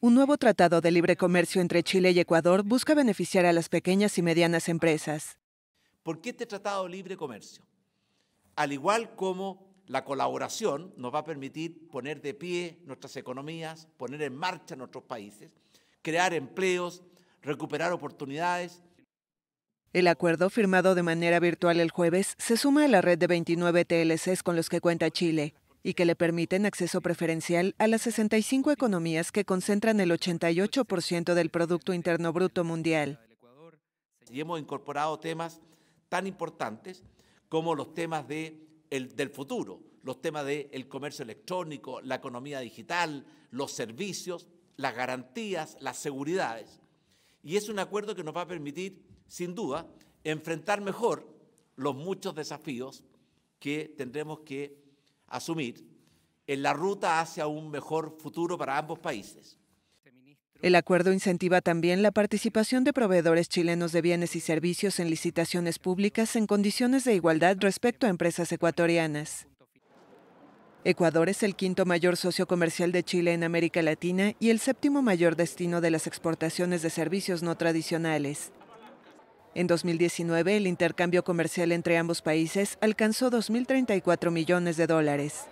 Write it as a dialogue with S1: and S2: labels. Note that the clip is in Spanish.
S1: Un nuevo tratado de libre comercio entre Chile y Ecuador busca beneficiar a las pequeñas y medianas empresas.
S2: ¿Por qué este tratado de libre comercio? Al igual como la colaboración nos va a permitir poner de pie nuestras economías, poner en marcha nuestros países, crear empleos, recuperar oportunidades.
S1: El acuerdo firmado de manera virtual el jueves se suma a la red de 29 TLCs con los que cuenta Chile, y que le permiten acceso preferencial a las 65 economías que concentran el 88% del Producto Interno Bruto Mundial.
S2: Y hemos incorporado temas tan importantes como los temas de el, del futuro, los temas del comercio electrónico, la economía digital, los servicios, las garantías, las seguridades. Y es un acuerdo que nos va a permitir, sin duda, enfrentar mejor los muchos desafíos que tendremos que asumir en la ruta hacia un mejor futuro para ambos países.
S1: El acuerdo incentiva también la participación de proveedores chilenos de bienes y servicios en licitaciones públicas en condiciones de igualdad respecto a empresas ecuatorianas. Ecuador es el quinto mayor socio comercial de Chile en América Latina y el séptimo mayor destino de las exportaciones de servicios no tradicionales. En 2019, el intercambio comercial entre ambos países alcanzó 2.034 millones de dólares.